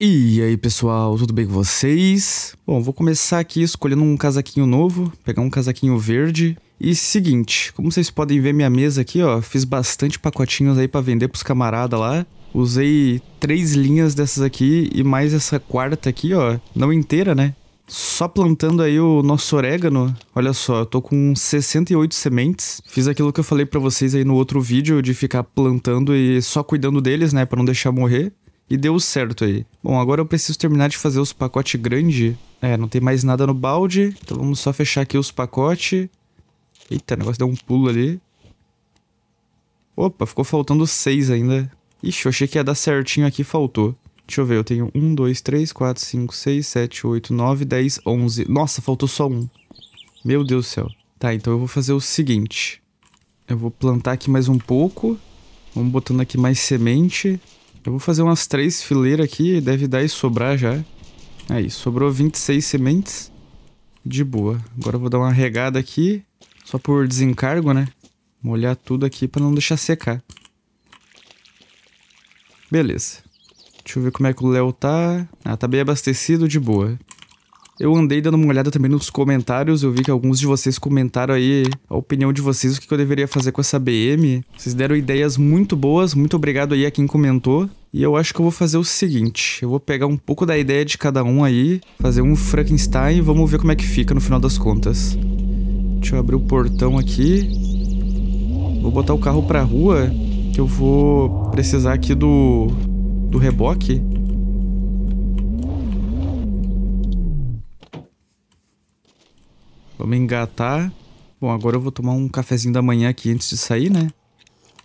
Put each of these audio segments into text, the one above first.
E aí pessoal, tudo bem com vocês? Bom, vou começar aqui escolhendo um casaquinho novo, pegar um casaquinho verde. E seguinte, como vocês podem ver minha mesa aqui, ó, fiz bastante pacotinhos aí para vender pros camarada lá. Usei três linhas dessas aqui e mais essa quarta aqui, ó, não inteira, né? Só plantando aí o nosso orégano, olha só, eu tô com 68 sementes. Fiz aquilo que eu falei para vocês aí no outro vídeo de ficar plantando e só cuidando deles, né, para não deixar morrer e deu certo aí. Bom, agora eu preciso terminar de fazer os pacotes grande. É, não tem mais nada no balde, então vamos só fechar aqui os pacotes. Eita, o negócio deu um pulo ali. Opa, ficou faltando seis ainda. Ixi, eu achei que ia dar certinho aqui, faltou. Deixa eu ver, eu tenho um, dois, três, quatro, cinco, seis, sete, oito, nove, dez, onze. Nossa, faltou só um. Meu Deus do céu. Tá, então eu vou fazer o seguinte. Eu vou plantar aqui mais um pouco. Vamos botando aqui mais semente. Eu vou fazer umas três fileiras aqui, deve dar e sobrar já. Aí, é sobrou 26 sementes. De boa. Agora eu vou dar uma regada aqui, só por desencargo, né? Molhar tudo aqui para não deixar secar. Beleza. Deixa eu ver como é que o Léo tá. Ah, tá bem abastecido, de boa. Eu andei dando uma olhada também nos comentários, eu vi que alguns de vocês comentaram aí a opinião de vocês, o que eu deveria fazer com essa BM. Vocês deram ideias muito boas, muito obrigado aí a quem comentou. E eu acho que eu vou fazer o seguinte: eu vou pegar um pouco da ideia de cada um aí, fazer um Frankenstein e vamos ver como é que fica no final das contas. Deixa eu abrir o portão aqui. Vou botar o carro pra rua, que eu vou precisar aqui do, do reboque. Vamos engatar. Bom, agora eu vou tomar um cafezinho da manhã aqui antes de sair, né?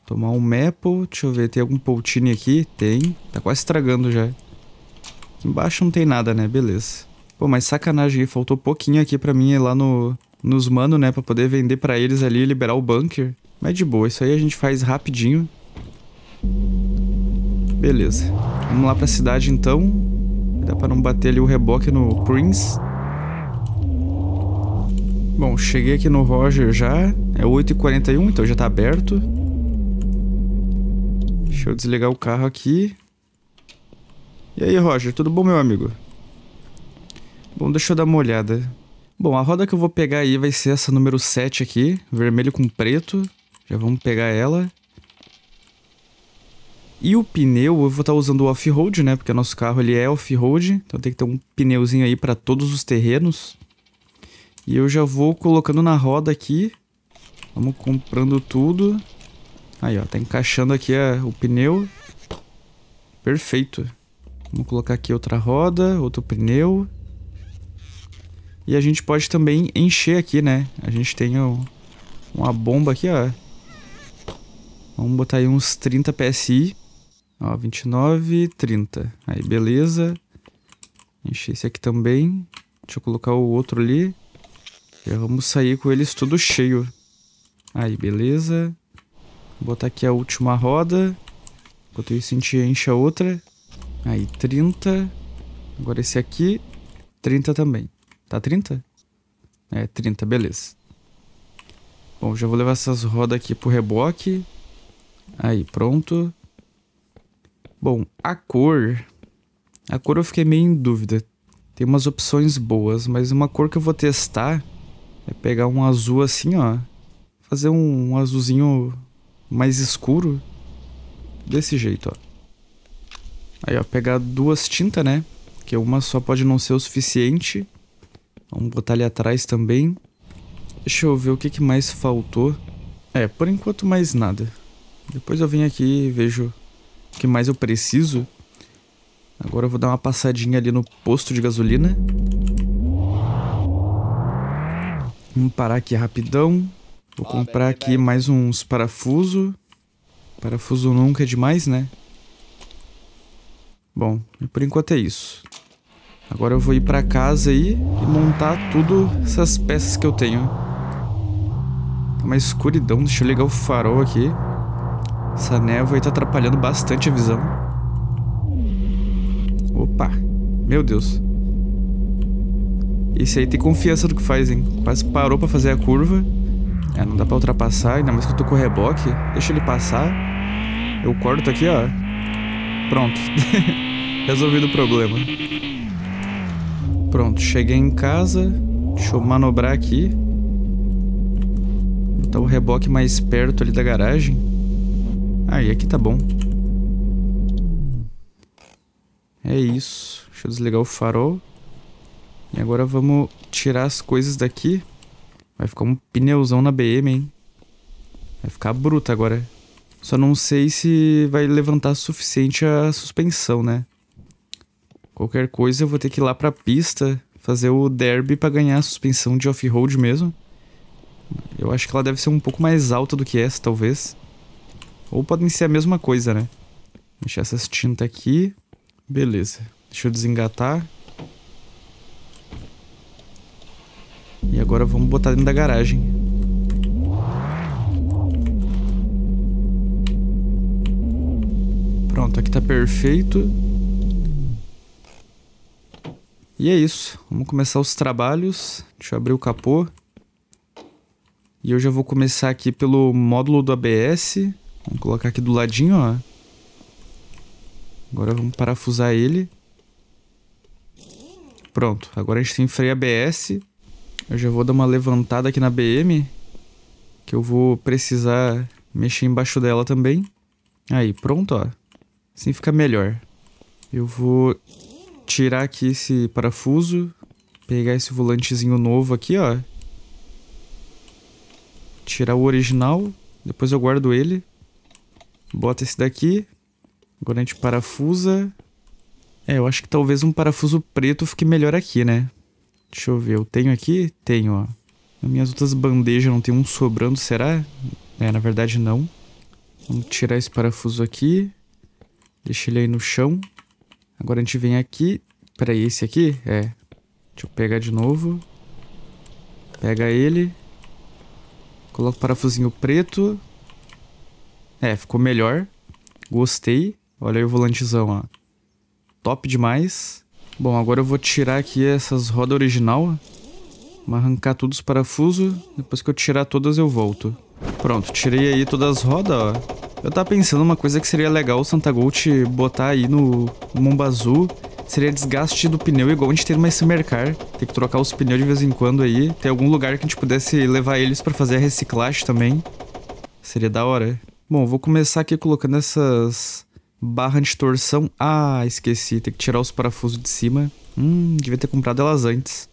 Tomar um maple. Deixa eu ver, tem algum poutine aqui? Tem. Tá quase estragando já. Aqui embaixo não tem nada, né? Beleza. Pô, mas sacanagem, faltou pouquinho aqui pra mim ir lá no, nos mano, né? Pra poder vender pra eles ali e liberar o bunker. Mas de boa, isso aí a gente faz rapidinho. Beleza. Vamos lá pra cidade então. Dá pra não bater ali o reboque no Prince. Bom, cheguei aqui no Roger já. É 8h41, então já tá aberto. Deixa eu desligar o carro aqui. E aí, Roger, tudo bom, meu amigo? Bom, deixa eu dar uma olhada. Bom, a roda que eu vou pegar aí vai ser essa número 7 aqui, vermelho com preto. Já vamos pegar ela. E o pneu, eu vou estar tá usando o off-road, né? Porque o nosso carro ele é off-road, então tem que ter um pneuzinho aí para todos os terrenos. E eu já vou colocando na roda aqui. Vamos comprando tudo. Aí, ó, tá encaixando aqui a, é, o pneu. Perfeito. Vamos colocar aqui outra roda, outro pneu. E a gente pode também encher aqui, né? A gente tem uma bomba aqui, ó. Vamos botar aí uns 30 PSI. Ó, 29, 30. Aí, beleza. Encher esse aqui também. Deixa eu colocar o outro ali. Já vamos sair com eles tudo cheio. Aí, beleza. Vou botar aqui a última roda. Enquanto isso, a gente enche a outra. Aí, 30. Agora esse aqui, 30 também. Tá 30? É, 30, beleza. Bom, já vou levar essas rodas aqui pro reboque. Aí, pronto. Bom, a cor... A cor eu fiquei meio em dúvida. Tem umas opções boas, mas uma cor que eu vou testar é pegar um azul assim, ó. Fazer um, um azulzinho mais escuro. Desse jeito, ó. Aí, ó, pegar duas tintas, né? Que uma só pode não ser o suficiente. Vamos botar ali atrás também. Deixa eu ver o que, que mais faltou. É, por enquanto mais nada. Depois eu venho aqui e vejo o que mais eu preciso. Agora eu vou dar uma passadinha ali no posto de gasolina. Vamos parar aqui rapidão. Vou comprar bem, aqui bem. mais uns parafuso. Parafuso nunca é demais, né? Bom, por enquanto é isso. Agora eu vou ir pra casa aí e montar tudo essas peças que eu tenho. Tá uma escuridão, deixa eu ligar o farol aqui. Essa névoa aí tá atrapalhando bastante a visão. Opa, meu Deus. Esse aí tem confiança do que faz, hein? Quase parou pra fazer a curva. É, não dá pra ultrapassar, ainda mais que eu tô com o reboque. Deixa ele passar. Eu corto aqui, ó. Pronto. Resolvido o problema. Pronto, cheguei em casa. Deixa eu manobrar aqui. Botar o reboque mais perto ali da garagem. Aí, ah, aqui tá bom. É isso. Deixa eu desligar o farol. E agora vamos tirar as coisas daqui. Vai ficar um pneuzão na BM, hein? Vai ficar bruta agora. Só não sei se vai levantar suficiente a suspensão, né? Qualquer coisa eu vou ter que ir lá pra pista fazer o derby para ganhar a suspensão de off-road mesmo. Eu acho que ela deve ser um pouco mais alta do que essa, talvez. Ou podem ser a mesma coisa, né? Deixar essas tintas aqui. Beleza. Deixa eu desengatar. E agora vamos botar dentro da garagem. Pronto, aqui tá perfeito. E é isso. Vamos começar os trabalhos. Deixa eu abrir o capô. E eu já vou começar aqui pelo módulo do ABS. Vamos colocar aqui do ladinho, ó. Agora vamos parafusar ele. Pronto, agora a gente tem freio ABS. Eu já vou dar uma levantada aqui na BM, que eu vou precisar mexer embaixo dela também. Aí, pronto, ó. Assim fica melhor. Eu vou tirar aqui esse parafuso, pegar esse volantezinho novo aqui, ó. Tirar o original, depois eu guardo ele. Bota esse daqui. Agora a gente parafusa. É, eu acho que talvez um parafuso preto fique melhor aqui, né? Deixa eu ver, eu tenho aqui? Tenho, ó. Nas minhas outras bandejas não tem um sobrando, será? É, na verdade não. Vamos tirar esse parafuso aqui. Deixa ele aí no chão. Agora a gente vem aqui. Peraí, esse aqui? É. Deixa eu pegar de novo. Pega ele. Coloca o parafusinho preto. É, ficou melhor. Gostei. Olha aí o volantezão, ó. Top demais. Bom, agora eu vou tirar aqui essas rodas original. Vamos arrancar todos os parafusos. Depois que eu tirar todas, eu volto. Pronto, tirei aí todas as rodas, ó. Eu tava pensando uma coisa que seria legal o Santa Gold botar aí no Azul. Seria desgaste do pneu, igual a gente tem no Mercar. Tem que trocar os pneus de vez em quando aí. Tem algum lugar que a gente pudesse levar eles para fazer a reciclagem também. Seria da hora. Bom, vou começar aqui colocando essas barra de torção. Ah, esqueci. Tem que tirar os parafusos de cima. Hum, devia ter comprado elas antes.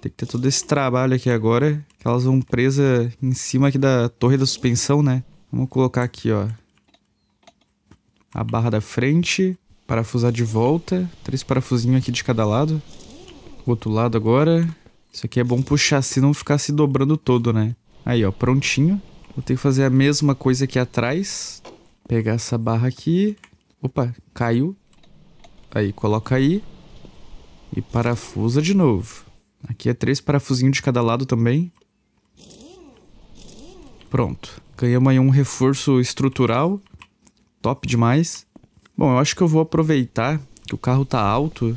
Tem que ter todo esse trabalho aqui agora. Que elas vão presas em cima aqui da torre da suspensão, né? Vamos colocar aqui, ó. A barra da frente. Parafusar de volta. Três parafusinhos aqui de cada lado. Outro lado agora. Isso aqui é bom puxar assim, não ficar se dobrando todo, né? Aí, ó. Prontinho. Vou ter que fazer a mesma coisa aqui atrás. Pegar essa barra aqui. Opa, caiu. Aí, coloca aí. E parafusa de novo. Aqui é três parafusinhos de cada lado também. Pronto. Ganhamos aí um reforço estrutural. Top demais. Bom, eu acho que eu vou aproveitar que o carro tá alto.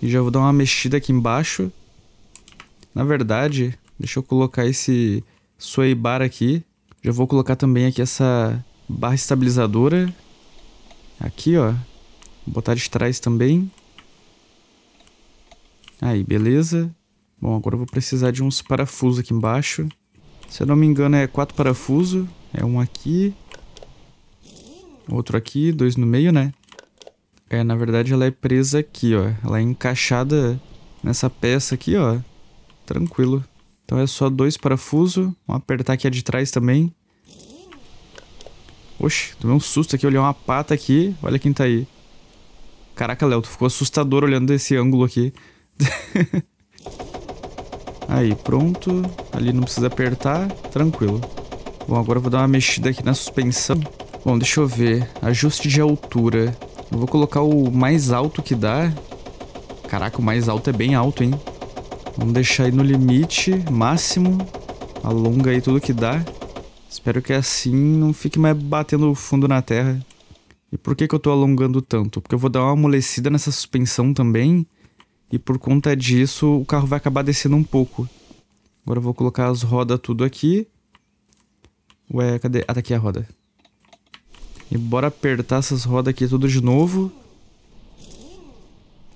E já vou dar uma mexida aqui embaixo. Na verdade, deixa eu colocar esse sway bar aqui. Já vou colocar também aqui essa barra estabilizadora. Aqui, ó. Vou botar de trás também. Aí, beleza. Bom, agora eu vou precisar de uns parafusos aqui embaixo. Se eu não me engano, é quatro parafusos. É um aqui. Outro aqui, dois no meio, né? É, na verdade ela é presa aqui, ó. Ela é encaixada nessa peça aqui, ó. Tranquilo. Então é só dois parafusos. Vamos apertar aqui a de trás também. Oxe, tomei um susto aqui, olhei uma pata aqui. Olha quem tá aí. Caraca, Léo, tu ficou assustador olhando desse ângulo aqui. aí, pronto. Ali não precisa apertar. Tranquilo. Bom, agora eu vou dar uma mexida aqui na suspensão. Bom, deixa eu ver. Ajuste de altura. Eu vou colocar o mais alto que dá. Caraca, o mais alto é bem alto, hein? Vamos deixar aí no limite máximo. Alonga aí tudo que dá. Espero que assim não fique mais batendo fundo na terra. E por que, que eu tô alongando tanto? Porque eu vou dar uma amolecida nessa suspensão também. E por conta disso, o carro vai acabar descendo um pouco. Agora eu vou colocar as rodas tudo aqui. Ué, cadê? Ah, tá aqui a roda. E bora apertar essas rodas aqui tudo de novo.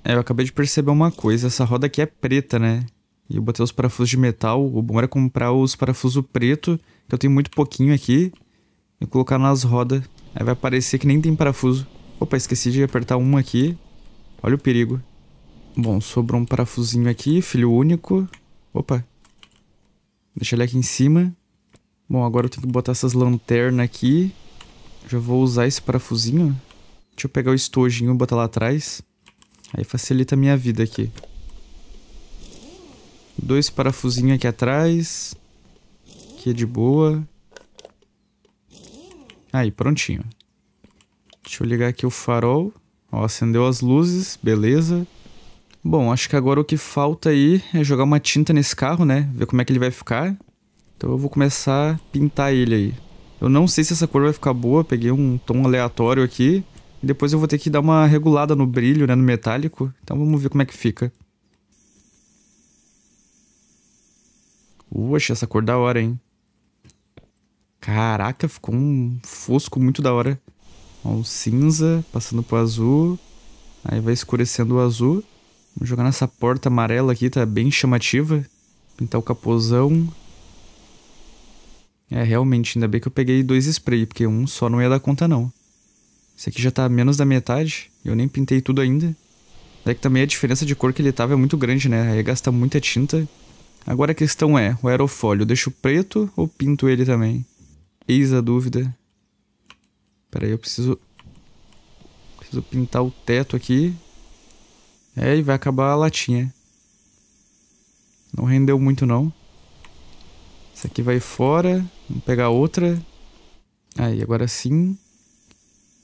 É, eu acabei de perceber uma coisa. Essa roda aqui é preta, né? E eu botei os parafusos de metal. O bom era comprar os parafusos preto que eu tenho muito pouquinho aqui. E colocar nas rodas. Aí vai aparecer que nem tem parafuso. Opa, esqueci de apertar um aqui. Olha o perigo. Bom, sobrou um parafusinho aqui, filho único. Opa. Deixa ele aqui em cima. Bom, agora eu tenho que botar essas lanternas aqui. Já vou usar esse parafusinho. Deixa eu pegar o estojinho e botar lá atrás. Aí facilita a minha vida aqui. Dois parafusinhos aqui atrás aqui de boa. Aí, prontinho. Deixa eu ligar aqui o farol. Ó, acendeu as luzes, beleza. Bom, acho que agora o que falta aí é jogar uma tinta nesse carro, né? Ver como é que ele vai ficar. Então eu vou começar a pintar ele aí. Eu não sei se essa cor vai ficar boa, peguei um tom aleatório aqui. E depois eu vou ter que dar uma regulada no brilho, né, no metálico. Então vamos ver como é que fica. Uh, achei essa cor da hora, hein? Caraca, ficou um fosco muito da hora. Ó, um cinza passando pro azul. Aí vai escurecendo o azul. Vamos jogar nessa porta amarela aqui, tá bem chamativa. Pintar o capuzão. É, realmente, ainda bem que eu peguei dois spray, porque um só não ia dar conta não. Esse aqui já tá menos da metade, eu nem pintei tudo ainda. É que também a diferença de cor que ele tava é muito grande, né? Aí gasta muita tinta. Agora a questão é, o aerofólio, eu deixo preto ou pinto ele também? Eis a dúvida. Pera aí, eu preciso... Preciso pintar o teto aqui. É, e vai acabar a latinha. Não rendeu muito, não. Essa aqui vai fora. Vamos pegar outra. Aí, agora sim.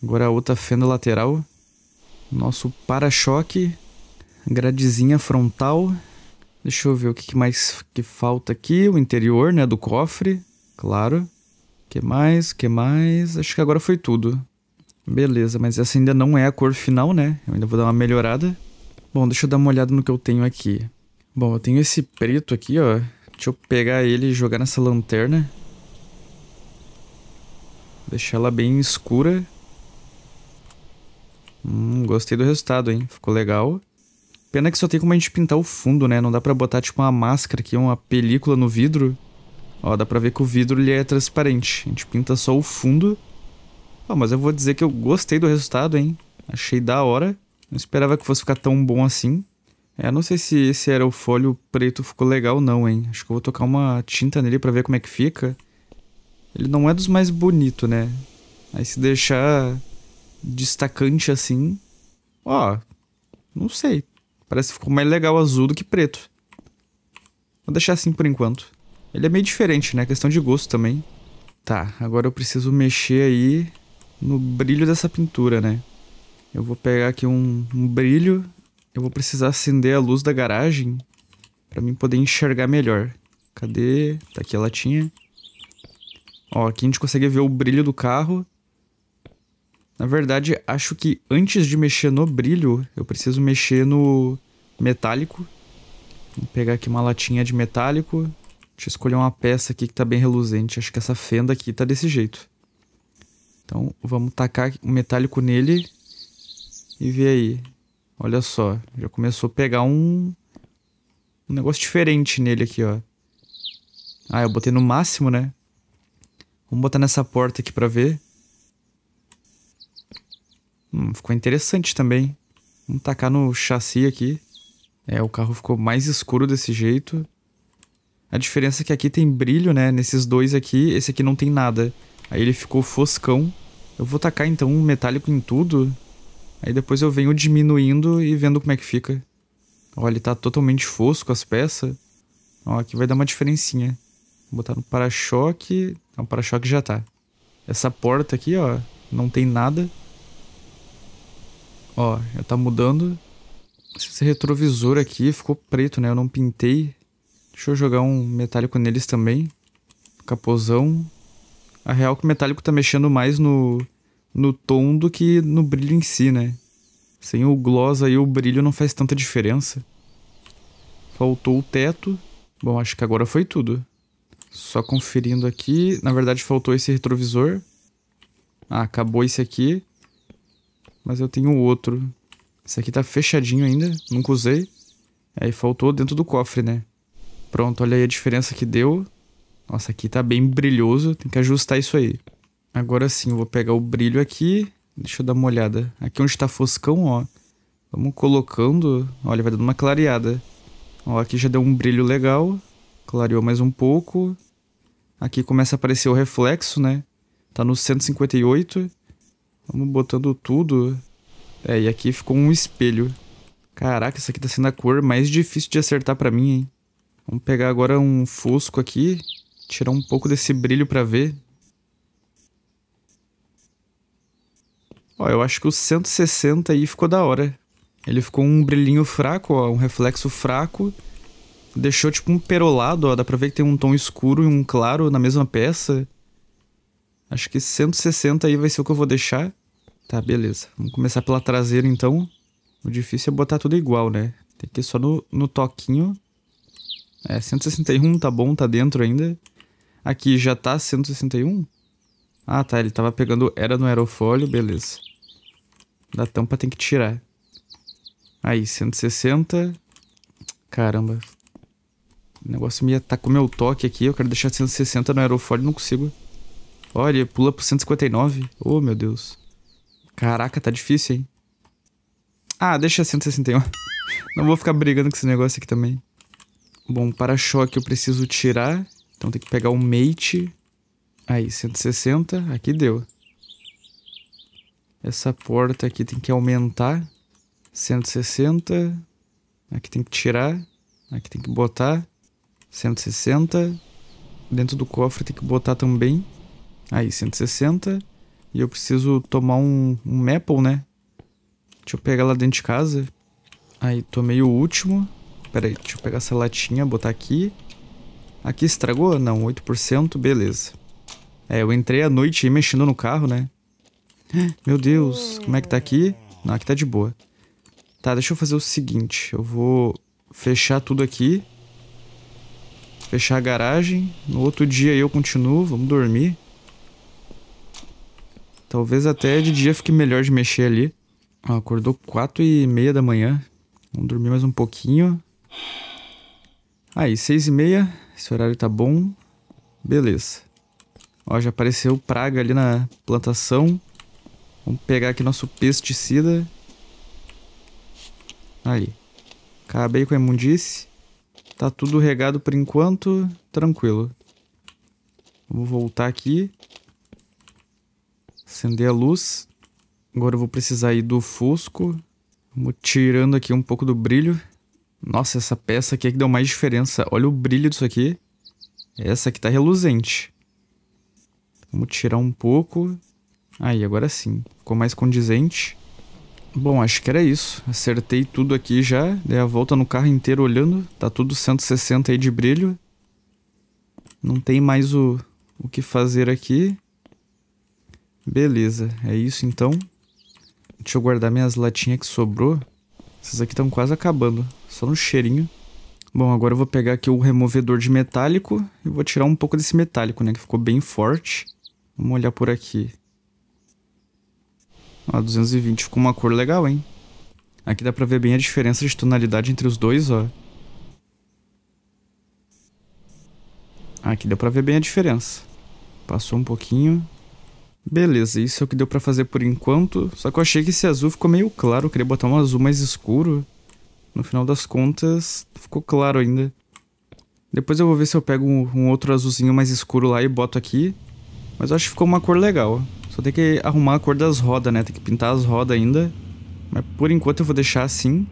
Agora a outra fenda lateral. Nosso para-choque. Gradezinha frontal. Deixa eu ver o que mais que falta aqui. O interior, né, do cofre. Claro. Que mais? Que mais? Acho que agora foi tudo. Beleza, mas essa ainda não é a cor final, né? Eu ainda vou dar uma melhorada. Bom, deixa eu dar uma olhada no que eu tenho aqui. Bom, eu tenho esse preto aqui, ó. Deixa eu pegar ele e jogar nessa lanterna. Deixar ela bem escura. Hum, gostei do resultado, hein? Ficou legal. Pena que só tem como a gente pintar o fundo, né? Não dá pra botar, tipo, uma máscara aqui, uma película no vidro. Ó, dá pra ver que o vidro ele é transparente. A gente pinta só o fundo. Ó, mas eu vou dizer que eu gostei do resultado, hein? Achei da hora. Não esperava que fosse ficar tão bom assim. É, não sei se esse era o folho preto ficou legal não, hein? Acho que eu vou tocar uma tinta nele pra ver como é que fica. Ele não é dos mais bonitos, né? Aí se deixar destacante assim... Ó, não sei. Parece que ficou mais legal azul do que preto. Vou deixar assim por enquanto. Ele é meio diferente, né? Questão de gosto também. Tá, agora eu preciso mexer aí no brilho dessa pintura, né? Eu vou pegar aqui um, um brilho. Eu vou precisar acender a luz da garagem para mim poder enxergar melhor. Cadê? Tá aqui a latinha. Ó, aqui a gente consegue ver o brilho do carro. Na verdade, acho que antes de mexer no brilho, eu preciso mexer no metálico. Vou pegar aqui uma latinha de metálico. Deixa eu escolher uma peça aqui que tá bem reluzente. Acho que essa fenda aqui tá desse jeito. Então, vamos tacar o metálico nele e ver aí. Olha só, já começou a pegar um, um negócio diferente nele aqui, ó. Ah, eu botei no máximo, né? Vamos botar nessa porta aqui pra ver. Hum, ficou interessante também. Vamos tacar no chassi aqui. É, o carro ficou mais escuro desse jeito. A diferença é que aqui tem brilho, né? Nesses dois aqui, esse aqui não tem nada. Aí ele ficou foscão. Eu vou tacar então um metálico em tudo. Aí depois eu venho diminuindo e vendo como é que fica. Ó, ele tá totalmente fosco as peças. Ó, aqui vai dar uma diferencinha. Vou botar no para-choque. Não, o para-choque já tá. Essa porta aqui, ó, não tem nada. Ó, já tá mudando. Esse retrovisor aqui ficou preto, né? Eu não pintei. Deixa eu jogar um metálico neles também. Capozão. A real é que o metálico tá mexendo mais no, no tom do que no brilho em si, né? Sem o gloss aí o brilho não faz tanta diferença. Faltou o teto. Bom, acho que agora foi tudo. Só conferindo aqui. Na verdade faltou esse retrovisor. Ah, acabou esse aqui. Mas eu tenho outro. Esse aqui tá fechadinho ainda, nunca usei. Aí faltou dentro do cofre, né? Pronto, olha aí a diferença que deu. Nossa, aqui tá bem brilhoso, tem que ajustar isso aí. Agora sim, eu vou pegar o brilho aqui. Deixa eu dar uma olhada. Aqui onde tá foscão, ó. Vamos colocando. Olha, vai dando uma clareada. Ó, aqui já deu um brilho legal. Clareou mais um pouco. Aqui começa a aparecer o reflexo, né? Tá no 158. Vamos botando tudo. É, e aqui ficou um espelho. Caraca, isso aqui tá sendo a cor mais difícil de acertar pra mim, hein? Vamos pegar agora um fosco aqui, tirar um pouco desse brilho para ver. Ó, eu acho que o 160 aí ficou da hora. Ele ficou um brilhinho fraco, ó, um reflexo fraco. Deixou tipo um perolado, ó, dá pra ver que tem um tom escuro e um claro na mesma peça. Acho que 160 aí vai ser o que eu vou deixar. Tá, beleza. Vamos começar pela traseira então. O difícil é botar tudo igual, né? Tem que ir só no, no toquinho. É, 161 tá bom, tá dentro ainda. Aqui já tá 161? Ah, tá, ele tava pegando... Era no aerofólio, beleza. Da tampa tem que tirar. Aí, 160. Caramba. O negócio me tá com meu toque aqui. Eu quero deixar 160 no aerofólio, não consigo. Olha, pula pro 159. Oh, meu Deus. Caraca, tá difícil, hein? Ah, deixa 161. não vou ficar brigando com esse negócio aqui também. Bom, para-choque eu preciso tirar. Então tem que pegar o um mate. Aí, 160. Aqui deu. Essa porta aqui tem que aumentar. 160. Aqui tem que tirar. Aqui tem que botar. 160. Dentro do cofre tem que botar também. Aí, 160. E eu preciso tomar um, um maple, né? Deixa eu pegar lá dentro de casa. Aí, tomei o último. Pera aí, deixa eu pegar essa latinha, botar aqui. Aqui estragou? Não, 8%, beleza. É, eu entrei à noite aí mexendo no carro, né? Meu Deus, como é que tá aqui? Não, aqui tá de boa. Tá, deixa eu fazer o seguinte. Eu vou fechar tudo aqui. Fechar a garagem. No outro dia eu continuo, vamos dormir. Talvez até de dia fique melhor de mexer ali. Ó, acordou 4 e meia da manhã. Vamos dormir mais um pouquinho. Aí, seis e meia, esse horário tá bom. Beleza. Ó, já apareceu praga ali na plantação. Vamos pegar aqui nosso pesticida. Aí. Acabei com a imundice. Tá tudo regado por enquanto. Tranquilo. Vamos voltar aqui. Acender a luz. Agora eu vou precisar ir do fosco. Vamos tirando aqui um pouco do brilho. Nossa, essa peça aqui é que deu mais diferença. Olha o brilho disso aqui. Essa aqui tá reluzente. Vamos tirar um pouco. Aí, agora sim. Ficou mais condizente. Bom, acho que era isso. Acertei tudo aqui já. Dei a volta no carro inteiro olhando. Tá tudo 160 aí de brilho. Não tem mais o, o que fazer aqui. Beleza, é isso então. Deixa eu guardar minhas latinhas que sobrou. Essas aqui estão quase acabando. Só no cheirinho. Bom, agora eu vou pegar aqui o removedor de metálico e vou tirar um pouco desse metálico, né? Que ficou bem forte. Vamos olhar por aqui. Ó, 220 ficou uma cor legal, hein? Aqui dá pra ver bem a diferença de tonalidade entre os dois, ó. Aqui deu pra ver bem a diferença. Passou um pouquinho. Beleza, isso é o que deu pra fazer por enquanto. Só que eu achei que esse azul ficou meio claro. Eu queria botar um azul mais escuro. No final das contas, ficou claro ainda. Depois eu vou ver se eu pego um, um outro azulzinho mais escuro lá e boto aqui. Mas eu acho que ficou uma cor legal. Só tem que arrumar a cor das rodas, né? Tem que pintar as rodas ainda. Mas por enquanto eu vou deixar assim.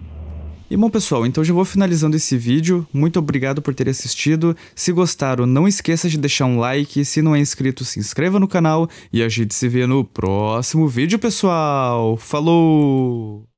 E bom pessoal, então já vou finalizando esse vídeo, muito obrigado por ter assistido, se gostaram não esqueça de deixar um like, se não é inscrito se inscreva no canal e a gente se vê no próximo vídeo pessoal, falou!